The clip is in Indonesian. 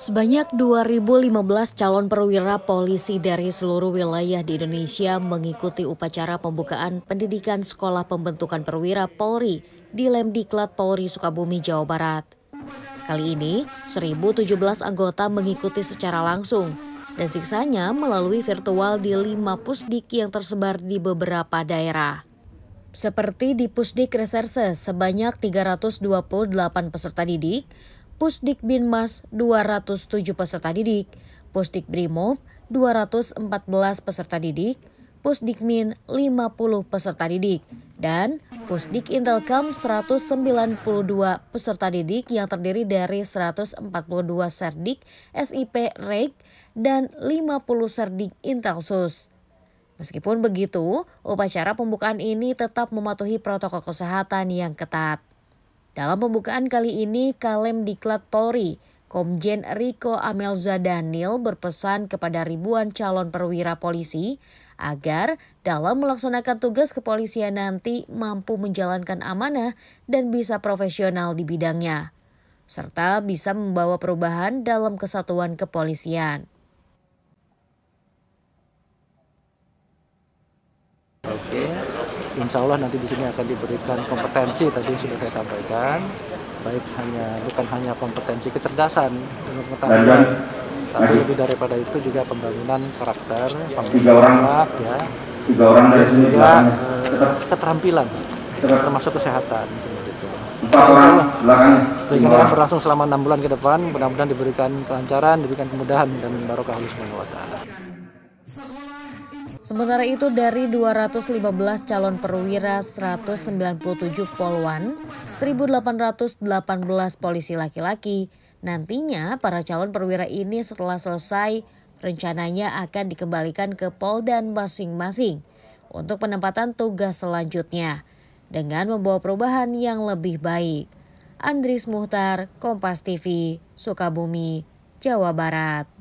Sebanyak 2015 calon perwira polisi dari seluruh wilayah di Indonesia mengikuti upacara pembukaan pendidikan Sekolah Pembentukan Perwira Polri di Lemdiklat Polri Sukabumi, Jawa Barat. Kali ini, 1017 anggota mengikuti secara langsung dan siksanya melalui virtual di lima pusdik yang tersebar di beberapa daerah. Seperti di Pusdik Reserse, sebanyak 328 peserta didik Pusdik Binmas 207 peserta didik, Pusdik Brimob 214 peserta didik, Pusdikmin 50 peserta didik, dan Pusdik Intelkam 192 peserta didik yang terdiri dari 142 serdik SIP REG dan 50 serdik Intelsus. Meskipun begitu, upacara pembukaan ini tetap mematuhi protokol kesehatan yang ketat. Dalam pembukaan kali ini, Kalem Diklat Polri, Komjen Riko Amelza Daniel berpesan kepada ribuan calon perwira polisi agar dalam melaksanakan tugas kepolisian nanti mampu menjalankan amanah dan bisa profesional di bidangnya, serta bisa membawa perubahan dalam kesatuan kepolisian. Oke, insya Allah nanti di sini akan diberikan kompetensi tadi sudah saya sampaikan baik hanya bukan hanya kompetensi kecerdasan untuk pertanian tapi lebih daripada itu juga pembangunan karakter orang maaf, ya tiga orang dari sini juga eh, keterampilan keterampilan termasuk kesehatan seperti itu empat orang belakangnya. berlangsung selama enam bulan ke depan, mudah-mudahan diberikan kelancaran, diberikan kemudahan dan barokah Allah Subhanahu wa taala. Sementara itu dari 215 calon perwira 197 polwan, 1818 polisi laki-laki, nantinya para calon perwira ini setelah selesai rencananya akan dikembalikan ke Poldan masing-masing untuk penempatan tugas selanjutnya dengan membawa perubahan yang lebih baik. Andris Muhtar, Kompas TV, Sukabumi, Jawa Barat.